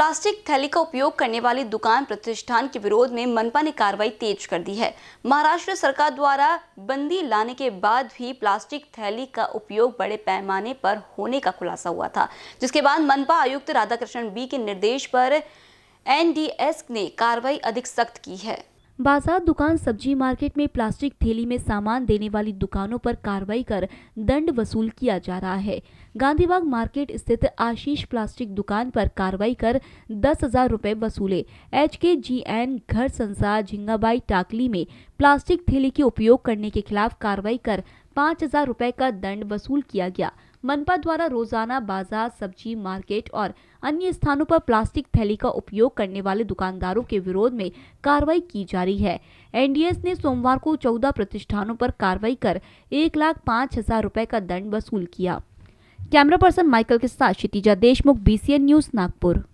plastic थैली का उपयोग करने वाली दुकान प्रतिष्ठान के विरोध में मनपा ने कार्रवाई तेज कर दी है महाराष्ट्र सरकार द्वारा बंदी लाने के बाद भी प्लास्टिक थैली का उपयोग बड़े पैमाने पर होने का खुलासा हुआ था जिसके बाद मनपा आयुक्त राधाकृष्णन बी के निर्देश पर एनडीएस ने कार्रवाई अधिक सख्त की है बाजार दुकान सब्जी मार्केट में प्लास्टिक थैली में सामान देने वाली दुकानों पर कार्रवाई कर दंड वसूल किया जा रहा है गांधीबाग मार्केट स्थित आशीष प्लास्टिक दुकान पर कार्रवाई कर दस हजार रूपए वसूले एच के जी एन घर संसार झिंगाबाई टाकली में प्लास्टिक थैली के उपयोग करने के खिलाफ कार्रवाई कर पाँच हजार रूपए का दंड वसूल किया गया मनपा द्वारा रोजाना बाजार सब्जी मार्केट और अन्य स्थानों पर प्लास्टिक थैली का उपयोग करने वाले दुकानदारों के विरोध में कार्रवाई की जा रही है एनडीएस ने सोमवार को चौदह प्रतिष्ठानों पर कार्रवाई कर एक लाख पाँच हजार रुपए का दंड वसूल किया कैमरा पर्सन माइकल के साथ क्षितिजा देशमुख बीसीएन न्यूज नागपुर